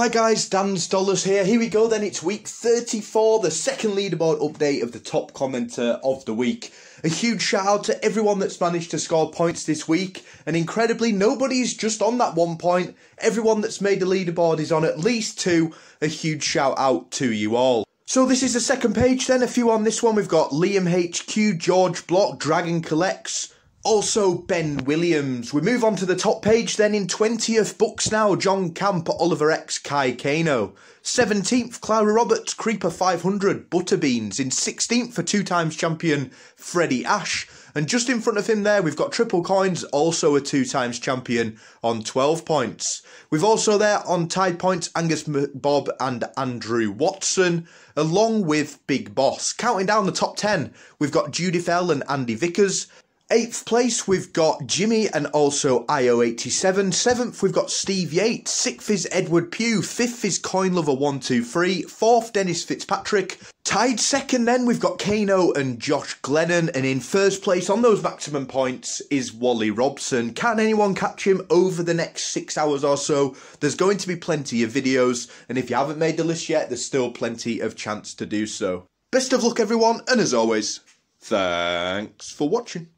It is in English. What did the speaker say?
Hi guys, Dan Stollers here. Here we go then, it's week 34, the second leaderboard update of the top commenter of the week. A huge shout out to everyone that's managed to score points this week, and incredibly, nobody's just on that one point. Everyone that's made the leaderboard is on at least two. A huge shout out to you all. So this is the second page then, a few on this one. We've got Liam HQ, George Block, Dragon Collects, also, Ben Williams. We move on to the top page then in 20th books now. John Camp, Oliver X, Kai Kano. 17th, Clara Roberts, Creeper 500, Butterbeans. In 16th for two times champion Freddie Ash. And just in front of him there, we've got Triple Coins, also a two times champion on 12 points. We've also there on tied points Angus Bob and Andrew Watson, along with Big Boss. Counting down the top 10, we've got Judy Fell and Andy Vickers. Eighth place, we've got Jimmy and also IO87. Seventh, we've got Steve Yates. Sixth is Edward Pugh. Fifth is Coin Lover 123. Fourth, Dennis Fitzpatrick. Tied second, then we've got Kano and Josh Glennon. And in first place on those maximum points is Wally Robson. Can anyone catch him over the next six hours or so? There's going to be plenty of videos. And if you haven't made the list yet, there's still plenty of chance to do so. Best of luck, everyone. And as always, thanks for watching.